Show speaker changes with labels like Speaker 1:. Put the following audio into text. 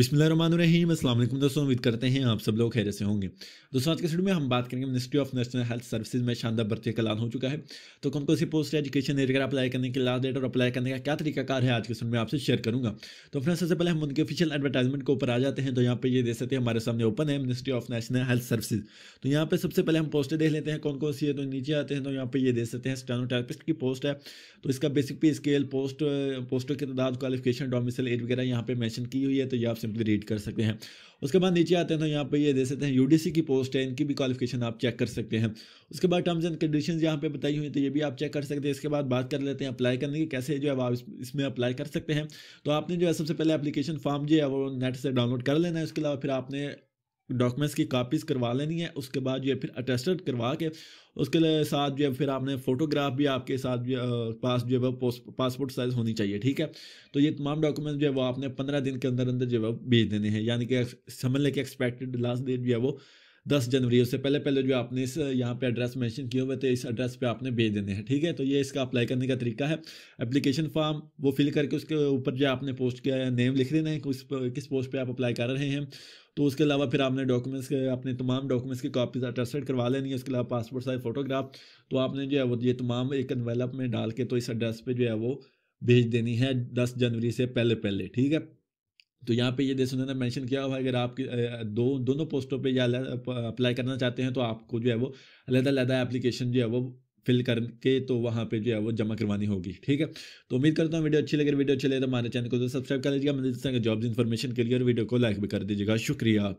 Speaker 1: अस्सलाम वालेकुम दोस्तों उम्मीद करते हैं आप सब लोग खैर से होंगे दोस्तों आज के स्टूडियो में हम बात करेंगे ministry of national health services में शानदार भर्ती का ऐलान हो चुका है तो कौन कौन सी पोस्ट एजुकेशन लेकर अप्लाई करने के लास्ट डेट और अप्लाई करने का क्या तरीकाकार है आज के स्टूडियो में आपसे शेयर करूँगा तो फ्रेंड सबसे पहले हम उनके ऑफिशियल एडवर्टाइजमेंट के ऊपर आ जाते हैं तो यहाँ पर ये दे सकते हैं हमारे सामने ओपन है ministry of national health services तो यहाँ पर सबसे पहले हम पोस्टें देख लेते हैं कौन कौन सी है तो नीचे आते हैं तो यहाँ पर ये दे सकते हैं स्टेनोटेरापिस्ट की पोस्ट है तो इसका बेसिक पे स्केल पोस्ट पोस्टों की तादाद क्वालिफिकेशन डोमिसल एज वगैरह यहाँ पर मैंशन की हुई है तो ये आपसे सिंपली रीड कर सकते हैं उसके बाद नीचे आते हैं तो यहाँ पे ये दे सकते हैं यूडीसी की पोस्ट है इनकी भी क्वालिफिकेशन आप चेक कर सकते हैं उसके बाद टर्म्स एंड कंडीशंस यहाँ पे बताई हुई तो ये भी आप चेक कर सकते हैं इसके बाद बात कर लेते हैं अप्लाई करने की कैसे जो है आप इसमें अप्लाई कर सकते हैं तो आपने जो है सबसे पहले एप्लीकेशन फॉर्म जो है वो नेट से डाउनलोड कर लेना है उसके अलावा फिर आपने डॉक्यूमेंट्स की कापीज़ करवा लेनी है उसके बाद जो है फिर अटेस्टेड करवा के उसके साथ जो है फिर आपने फोटोग्राफ भी आपके साथ जो पास जो है वो पासपोर्ट साइज होनी चाहिए ठीक है तो ये तमाम डॉक्यूमेंट जो है वो आपने पंद्रह दिन के अंदर अंदर जो है भेज देने हैं यानी कि समझ लें कि एक्सपेक्टेड लास्ट डेट जो है वो दस जनवरी उससे पहले पहले जो आपने इस यहाँ पे एड्रेस मेंशन किए हुए थे इस एड्रेस पे आपने भेज देने हैं ठीक है तो ये इसका अप्लाई करने का तरीका है एप्लीकेशन फॉर्म वो फिल करके उसके ऊपर जो आपने पोस्ट किया है नेम लिख देना है किस किस पोस्ट पर आप अप्लाई कर रहे हैं तो उसके अलावा फिर आपने डॉक्यूमेंट्स के अपने तमाम डॉक्यूमेंट्स की कॉपीज अटेस्टेड करवा लेनी है उसके अलावा पासपोर्ट साइज फोटोग्राफ तो आपने जो है वो ये तमाम एक एनवेलप में डाल के तो इस एड्रेस पर जो है वो भेज देनी है दस जनवरी से पहले पहले ठीक है तो यहाँ पे ये देश उन्होंने मेंशन किया हुआ है अगर आप दो दोनों पोस्टों पे या अप्लाई करना चाहते हैं तो आपको जो है वो अलहदा अलग एप्लीकेशन जो है वो फिल करके तो वहाँ पे जो है वो जमा करवानी होगी ठीक है तो उम्मीद करता हूँ वीडियो अच्छी लगे वीडियो अच्छी लगे तो हमारे चैनल को तो सब्सक्राइब कर लीजिएगा मैं जॉब्स इन्फॉर्मेशन के लिए और वीडियो को लाइक भी कर दीजिएगा शुक्रिया